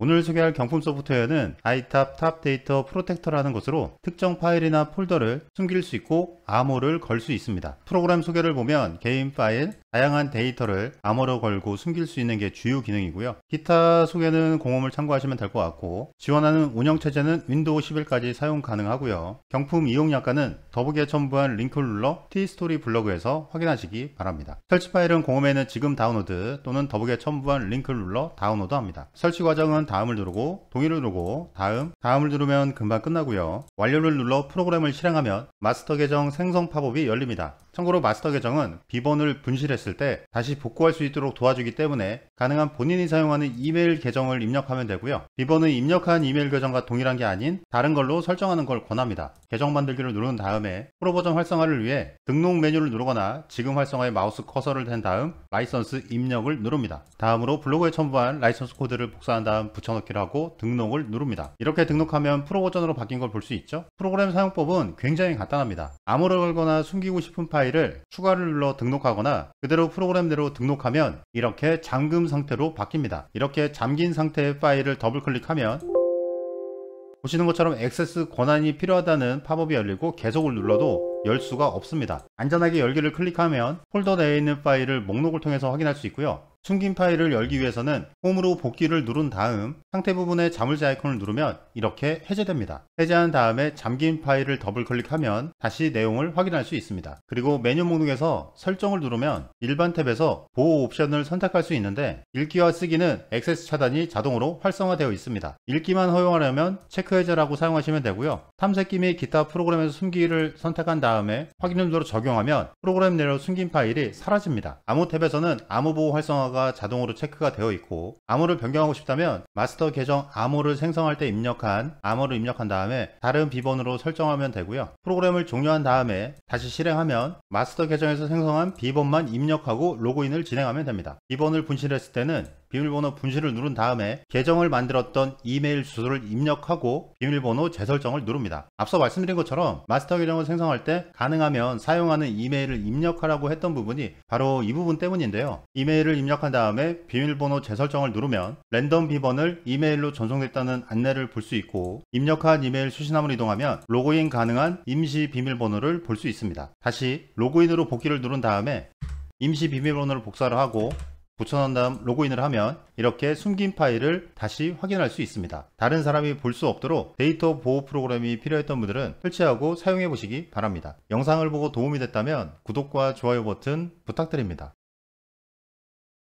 오늘 소개할 경품 소프트웨어는 ITAP 탑 데이터 프로텍터라는 것으로 특정 파일이나 폴더를 숨길 수 있고 암호를 걸 수 있습니다. 프로그램 소개를 보면 개인 파일, 다양한 데이터를 암호로 걸고 숨길 수 있는 게 주요 기능이고요. 기타 소개는 공홈을 참고하시면 될 것 같고 지원하는 운영체제는 윈도우 11까지 사용 가능하고요. 경품 이용 약관은 더보기에 첨부한 링크 룰러 티스토리 블로그에서 확인하시기 바랍니다. 설치 파일은 공홈에는 지금 다운로드 또는 더보기에 첨부한 링크 룰러 다운로드합니다. 설치 과정은 다음을 누르고 동의를 누르고 다음, 다음을 누르면 금방 끝나고요. 완료를 눌러 프로그램을 실행하면 마스터 계정 생성 팝업이 열립니다. 참고로 마스터 계정은 비번을 분실했을 때 다시 복구할 수 있도록 도와주기 때문에 가능한 본인이 사용하는 이메일 계정을 입력하면 되고요. 비번은 입력한 이메일 계정과 동일한 게 아닌 다른 걸로 설정하는 걸 권합니다. 계정 만들기를 누른 다음에 프로 버전 활성화를 위해 등록 메뉴를 누르거나 지금 활성화의 마우스 커서를 댄 다음 라이선스 입력을 누릅니다. 다음으로 블로그에 첨부한 라이선스 코드를 복사한 다음 붙여넣기를 하고 등록을 누릅니다. 이렇게 등록하면 프로 버전으로 바뀐 걸 볼 수 있죠. 프로그램 사용법은 굉장히 간단합니다. 아무를 걸거나 숨기고 싶은 파일 파일을 추가를 눌러 등록하거나 그대로 프로그램대로 등록하면 이렇게 잠금 상태로 바뀝니다. 이렇게 잠긴 상태의 파일을 더블 클릭하면 보시는 것처럼 액세스 권한이 필요하다는 팝업이 열리고 계속을 눌러도 열 수가 없습니다. 안전하게 열기를 클릭하면 폴더 내에 있는 파일을 목록을 통해서 확인할 수 있고요. 숨긴 파일을 열기 위해서는 홈으로 복귀를 누른 다음 상태 부분의 자물쇠 아이콘을 누르면 이렇게 해제됩니다. 해제한 다음에 잠긴 파일을 더블 클릭하면 다시 내용을 확인할 수 있습니다. 그리고 메뉴 목록에서 설정을 누르면 일반 탭에서 보호 옵션을 선택할 수 있는데 읽기와 쓰기는 액세스 차단이 자동으로 활성화되어 있습니다. 읽기만 허용하려면 체크 해제라고 사용하시면 되고요. 탐색기 및 기타 프로그램에서 숨기기를 선택한 다음에 확인 연도로 적용하면 프로그램 내로 숨긴 파일이 사라집니다. 암호 탭에서는 암호 보호 활성화가 데이가 자동으로 체크가 되어 있고 암호를 변경하고 싶다면 마스터 계정 암호를 생성할 때 입력한 암호를 입력한 다음에 다른 비번으로 설정하면 되고요. 프로그램을 종료한 다음에 다시 실행하면 마스터 계정에서 생성한 비번만 입력하고 로그인을 진행하면 됩니다. 비번을 분실했을 때는 비밀번호 분실을 누른 다음에 계정을 만들었던 이메일 주소를 입력하고 비밀번호 재설정을 누릅니다. 앞서 말씀드린 것처럼 마스터 계정을 생성할 때 가능하면 사용하는 이메일을 입력하라고 했던 부분이 바로 이 부분 때문인데요. 이메일을 입력한 다음에 비밀번호 재설정을 누르면 랜덤 비번을 이메일로 전송됐다는 안내를 볼 수 있고 입력한 이메일 수신함을 이동하면 로그인 가능한 임시 비밀번호를 볼 수 있습니다. 다시 로그인으로 복귀를 누른 다음에 임시 비밀번호를 복사를 하고 붙여놓은 다음 로그인을 하면 이렇게 숨긴 파일을 다시 확인할 수 있습니다. 다른 사람이 볼 수 없도록 데이터 보호 프로그램이 필요했던 분들은 설치하고 사용해 보시기 바랍니다. 영상을 보고 도움이 됐다면 구독과 좋아요 버튼 부탁드립니다.